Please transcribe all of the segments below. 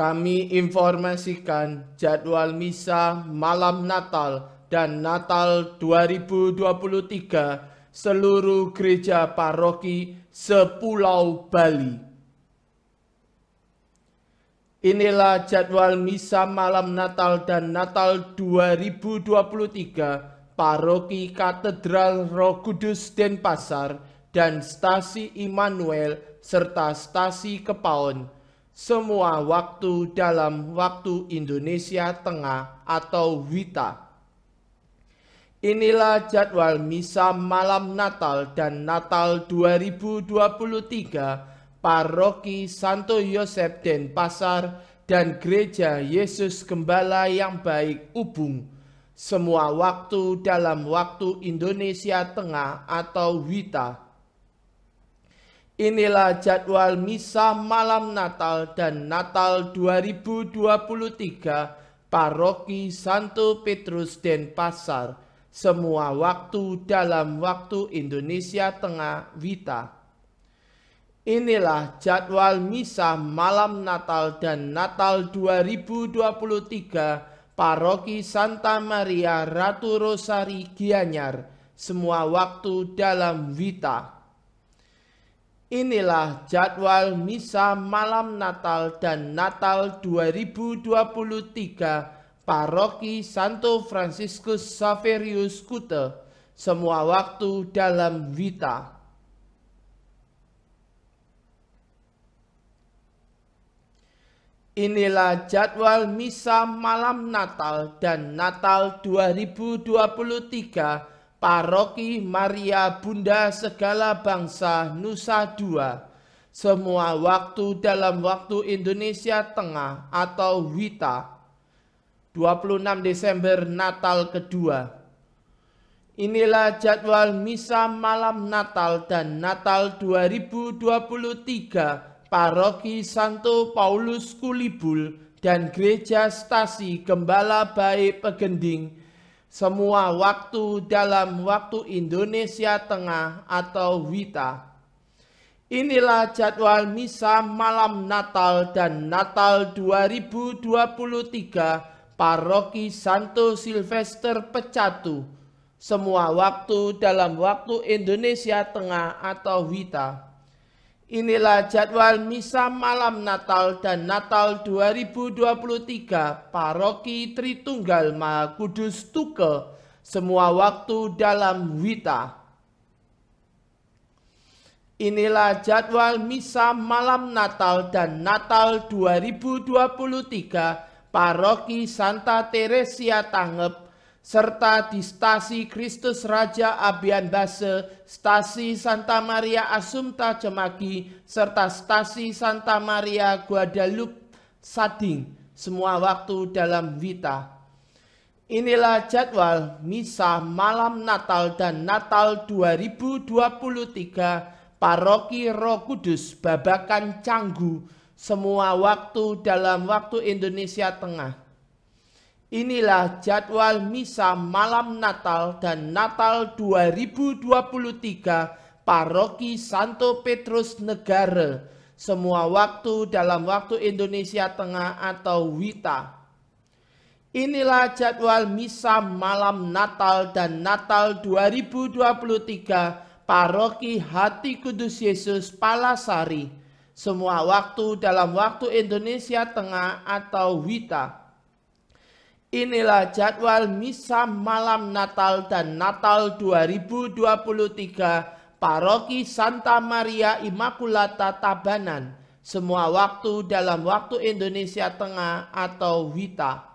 kami informasikan jadwal misa malam Natal dan Natal 2023 seluruh gereja paroki sepulau Bali. Inilah jadwal misa malam Natal dan Natal 2023 paroki Katedral Roh Kudus Denpasar dan stasi Immanuel serta stasi Kepaon semua waktu dalam waktu Indonesia Tengah atau WITA. Inilah jadwal misa malam Natal dan Natal 2023 Paroki Santo Yosef Denpasar dan Gereja Yesus Gembala yang baik Ubung. Semua waktu dalam waktu Indonesia Tengah atau WITA Inilah jadwal misa malam Natal dan Natal 2023 Paroki Santo Petrus Denpasar semua waktu dalam waktu Indonesia Tengah Wita. Inilah jadwal misa malam Natal dan Natal 2023 Paroki Santa Maria Ratu Rosari Gianyar semua waktu dalam Wita. Inilah jadwal misa malam Natal dan Natal 2023 Paroki Santo Franciscus Saverius Kute semua waktu dalam Vita. Inilah jadwal misa malam Natal dan Natal 2023 Paroki Maria Bunda segala bangsa Nusa Dua semua waktu dalam waktu Indonesia Tengah atau Wita 26 Desember Natal kedua Inilah jadwal misa malam Natal dan Natal 2023 Paroki Santo Paulus Kulibul dan Gereja Stasi Gembala Baik Pegending semua waktu dalam waktu Indonesia Tengah atau WITA. Inilah jadwal misa malam Natal dan Natal 2023 Paroki Santo Silvester Pecatu. Semua waktu dalam waktu Indonesia Tengah atau WITA. Inilah jadwal misa malam Natal dan Natal 2023 Paroki Tritunggal Maha Kudus Tuke semua waktu dalam Wita. Inilah jadwal misa malam Natal dan Natal 2023 Paroki Santa Teresia Tangep serta di stasi Kristus Raja Abian Base, stasi Santa Maria Asumta Cemaki, serta stasi Santa Maria Guadalupe Sading, semua waktu dalam Vita. Inilah jadwal misa malam Natal dan Natal 2023 Paroki Roh Kudus Babakan Canggu semua waktu dalam waktu Indonesia Tengah. Inilah jadwal misa malam Natal dan Natal 2023 Paroki Santo Petrus Negara. Semua waktu dalam waktu Indonesia Tengah atau WITA. Inilah jadwal misa malam Natal dan Natal 2023 Paroki Hati Kudus Yesus Palasari. Semua waktu dalam waktu Indonesia Tengah atau WITA Inilah jadwal misa malam Natal dan Natal 2023 Paroki Santa Maria Immaculata Tabanan semua waktu dalam waktu Indonesia Tengah atau WITA.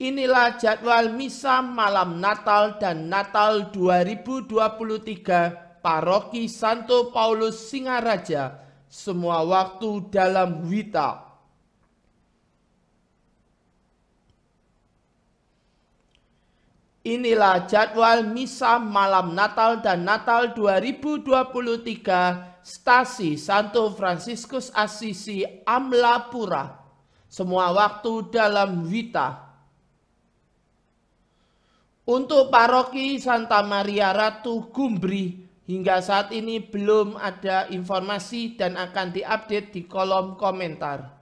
Inilah jadwal misa malam Natal dan Natal 2023 Paroki Santo Paulus Singaraja semua waktu dalam WITA. Inilah jadwal misa malam Natal dan Natal 2023 Stasi Santo Fransiskus Assisi Amlapura. Semua waktu dalam Wita. Untuk paroki Santa Maria Ratu Gumbri hingga saat ini belum ada informasi dan akan diupdate di kolom komentar.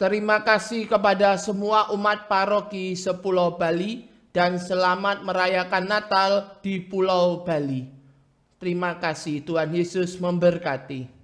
Terima kasih kepada semua umat paroki sepulau Bali dan selamat merayakan Natal di Pulau Bali. Terima kasih Tuhan Yesus memberkati.